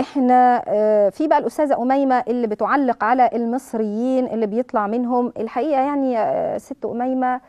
احنا آه، في بقى الاستاذه اميمه اللي بتعلق على المصريين اللي بيطلع منهم الحقيقه يعني آه، ست اميمه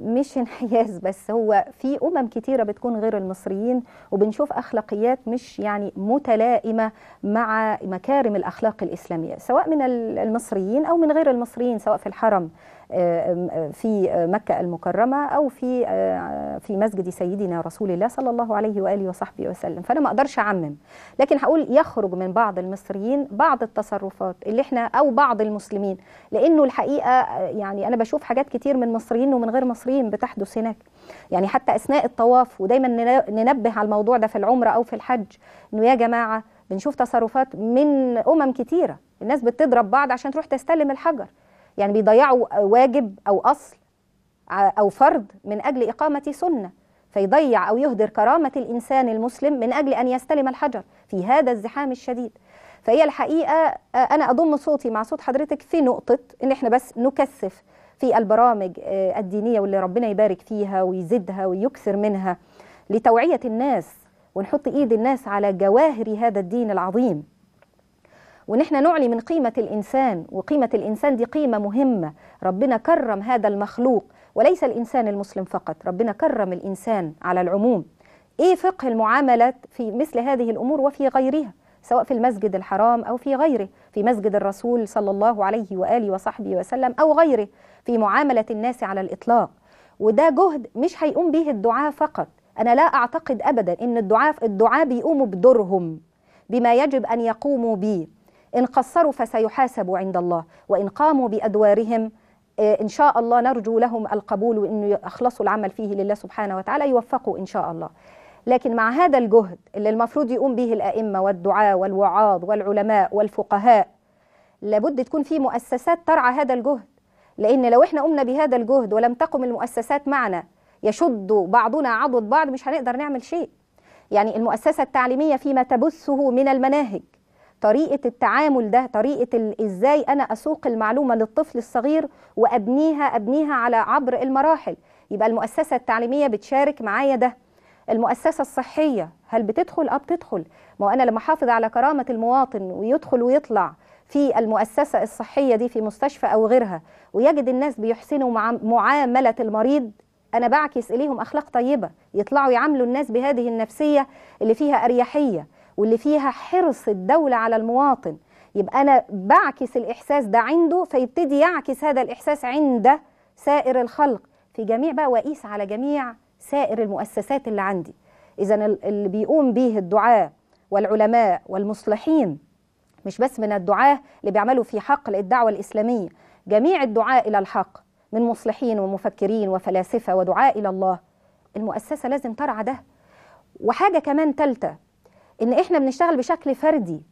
مش انحياز بس هو في امم كتيره بتكون غير المصريين وبنشوف اخلاقيات مش يعني متلائمه مع مكارم الاخلاق الاسلاميه سواء من المصريين او من غير المصريين سواء في الحرم آه، آه، في مكة المكرمة أو في آه، في مسجد سيدنا رسول الله صلى الله عليه وآله وصحبه وسلم فأنا ما أقدرش أعمم لكن هقول يخرج من بعض المصريين بعض التصرفات اللي احنا أو بعض المسلمين لأنه الحقيقة يعني أنا بشوف حاجات كتير من مصريين ومن غير مصريين بتحدث هناك يعني حتى أثناء الطواف ودايما ننبه على الموضوع ده في العمرة أو في الحج إنه يا جماعة بنشوف تصرفات من أمم كتيرة الناس بتضرب بعض عشان تروح تستلم الحجر يعني بيضيعوا واجب أو أصل أو فرض من أجل إقامة سنة فيضيع أو يهدر كرامة الإنسان المسلم من أجل أن يستلم الحجر في هذا الزحام الشديد فهي الحقيقة آه، أنا أضم صوتي مع صوت حضرتك في نقطة إن إحنا بس نكثف في البرامج آه، الدينية واللي ربنا يبارك فيها ويزدها ويكثر منها لتوعية الناس ونحط إيد الناس على جواهر هذا الدين العظيم وان احنا نعلي من قيمه الانسان وقيمه الانسان دي قيمه مهمه ربنا كرم هذا المخلوق وليس الانسان المسلم فقط ربنا كرم الانسان على العموم ايه فقه المعامله في مثل هذه الامور وفي غيرها سواء في المسجد الحرام او في غيره في مسجد الرسول صلى الله عليه واله وصحبه وسلم او غيره في معامله الناس على الاطلاق وده جهد مش هيقوم به الدعاء فقط انا لا اعتقد ابدا ان الدعاء الدعاء بيقوموا بدورهم بما يجب ان يقوموا به إن قصروا فسيحاسبوا عند الله وإن قاموا بأدوارهم آه، إن شاء الله نرجو لهم القبول وإنه يخلصوا العمل فيه لله سبحانه وتعالى يوفقوا إن شاء الله لكن مع هذا الجهد اللي المفروض يقوم به الأئمة والدعاة والوعاظ والعلماء والفقهاء لابد تكون في مؤسسات ترعى هذا الجهد لأن لو إحنا قمنا بهذا الجهد ولم تقم المؤسسات معنا يشد بعضنا عضد بعض مش هنقدر نعمل شيء يعني المؤسسة التعليمية فيما تبثه من المناهج طريقة التعامل ده طريقة إزاي أنا أسوق المعلومة للطفل الصغير وأبنيها أبنيها على عبر المراحل يبقى المؤسسة التعليمية بتشارك معايا ده المؤسسة الصحية هل بتدخل؟ أه بتدخل ما أنا لما حافظ على كرامة المواطن ويدخل ويطلع في المؤسسة الصحية دي في مستشفى أو غيرها ويجد الناس بيحسنوا معاملة المريض أنا بعكس إليهم أخلاق طيبة يطلعوا يعاملوا الناس بهذه النفسية اللي فيها أريحية واللي فيها حرص الدولة على المواطن يبقى أنا بعكس الإحساس ده عنده فيبتدي يعكس هذا الإحساس عند سائر الخلق في جميع بقى وقيس على جميع سائر المؤسسات اللي عندي إذا اللي بيقوم به الدعاة والعلماء والمصلحين مش بس من الدعاة اللي بيعملوا في حقل الدعوة الإسلامية جميع الدعاء إلى الحق من مصلحين ومفكرين وفلاسفة ودعاء إلى الله المؤسسة لازم ترعى ده وحاجة كمان ثالثة ان احنا بنشتغل بشكل فردي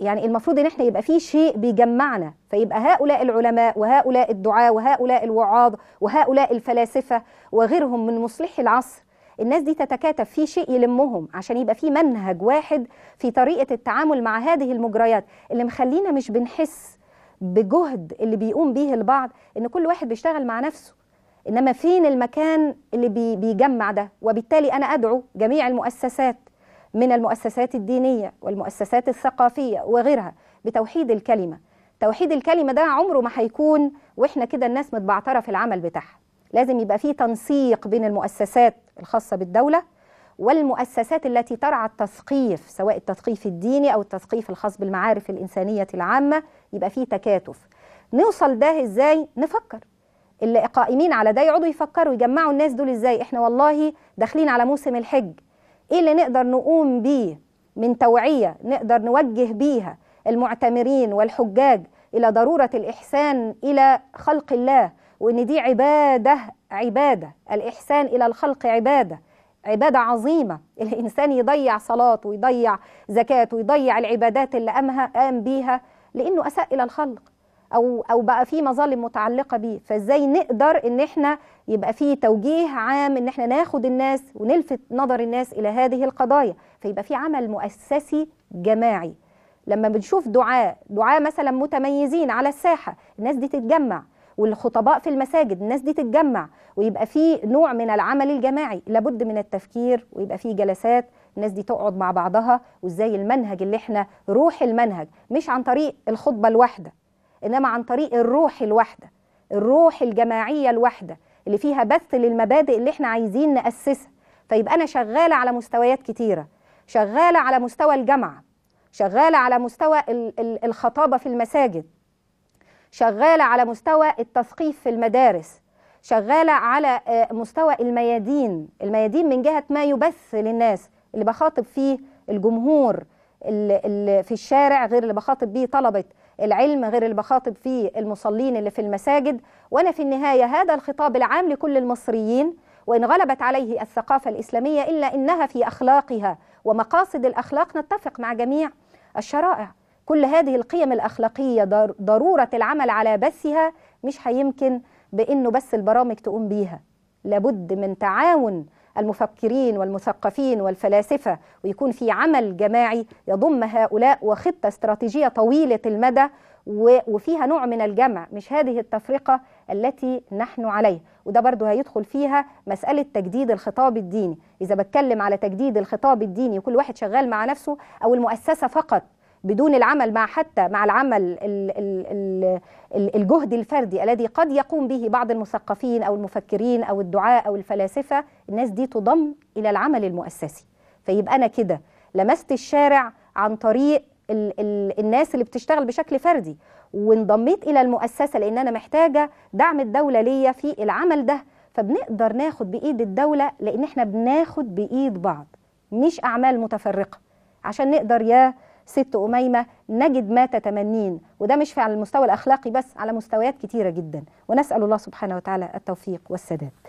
يعني المفروض ان احنا يبقى في شيء بيجمعنا فيبقى هؤلاء العلماء وهؤلاء الدعاة وهؤلاء الوعاظ وهؤلاء الفلاسفة وغيرهم من مصلحي العصر الناس دي تتكاتف في شيء يلمهم عشان يبقى في منهج واحد في طريقة التعامل مع هذه المجريات اللي مخلينا مش بنحس بجهد اللي بيقوم به البعض ان كل واحد بيشتغل مع نفسه انما فين المكان اللي بيجمع ده وبالتالي انا ادعو جميع المؤسسات من المؤسسات الدينية والمؤسسات الثقافية وغيرها بتوحيد الكلمة توحيد الكلمة ده عمره ما هيكون وإحنا كده الناس متبعترة في العمل بتاعها لازم يبقى في تنسيق بين المؤسسات الخاصة بالدولة والمؤسسات التي ترعى التثقيف سواء التثقيف الديني أو التثقيف الخاص بالمعارف الإنسانية العامة يبقى فيه تكاتف نوصل ده إزاي؟ نفكر اللي قائمين على ده يقعدوا يفكروا يجمعوا الناس دول إزاي إحنا والله داخلين على موسم الحج ايه اللي نقدر نقوم بيه من توعية نقدر نوجه بيها المعتمرين والحجاج إلى ضرورة الإحسان إلى خلق الله وإن دي عبادة عبادة الإحسان إلى الخلق عبادة عبادة عظيمة الإنسان يضيع صلاة ويضيع زكاة ويضيع العبادات اللي قام بيها لأنه أساء إلى الخلق او او بقى في مظالم متعلقه بيه فازاي نقدر ان احنا يبقى في توجيه عام ان احنا ناخد الناس ونلفت نظر الناس الى هذه القضايا فيبقى في عمل مؤسسي جماعي لما بنشوف دعاء دعاء مثلا متميزين على الساحه الناس دي تتجمع والخطباء في المساجد الناس دي تتجمع ويبقى في نوع من العمل الجماعي لابد من التفكير ويبقى في جلسات الناس دي تقعد مع بعضها وازاي المنهج اللي احنا روح المنهج مش عن طريق الخطبه الواحده انما عن طريق الروح الواحده الروح الجماعيه الواحده اللي فيها بث للمبادئ اللي احنا عايزين ناسسها فيبقى انا شغاله على مستويات كتيره شغاله على مستوى الجامعه شغاله على مستوى الخطابه في المساجد شغاله على مستوى التثقيف في المدارس شغاله على آه، مستوى الميادين الميادين من جهه ما يبث للناس اللي بخاطب فيه الجمهور اللي في الشارع غير اللي بخاطب بيه طلبه العلم غير اللي بخاطب فيه المصلين اللي في المساجد وأنا في النهاية هذا الخطاب العام لكل المصريين وإن غلبت عليه الثقافة الإسلامية إلا إنها في أخلاقها ومقاصد الأخلاق نتفق مع جميع الشرائع كل هذه القيم الأخلاقية ضرورة العمل على بثها مش هيمكن بأنه بس البرامج تقوم بيها لابد من تعاون المفكرين والمثقفين والفلاسفة ويكون في عمل جماعي يضم هؤلاء وخطة استراتيجية طويلة المدى وفيها نوع من الجمع مش هذه التفرقة التي نحن عليه وده برضو هيدخل فيها مسألة تجديد الخطاب الديني إذا بتكلم على تجديد الخطاب الديني وكل واحد شغال مع نفسه أو المؤسسة فقط بدون العمل مع حتى مع العمل الجهد الفردي الذي قد يقوم به بعض المثقفين او المفكرين او الدعاء او الفلاسفه الناس دي تضم الى العمل المؤسسي فيبقى انا كده لمست الشارع عن طريق الـ ال الناس اللي بتشتغل بشكل فردي وانضميت الى المؤسسه لان انا محتاجه دعم الدوله ليا في العمل ده فبنقدر ناخد بايد الدوله لان احنا بناخد بايد بعض مش اعمال متفرقه عشان نقدر يا ست أميمة نجد ما تتمنين وده مش على المستوى الأخلاقي بس على مستويات كتيرة جدا ونسأل الله سبحانه وتعالى التوفيق والسداد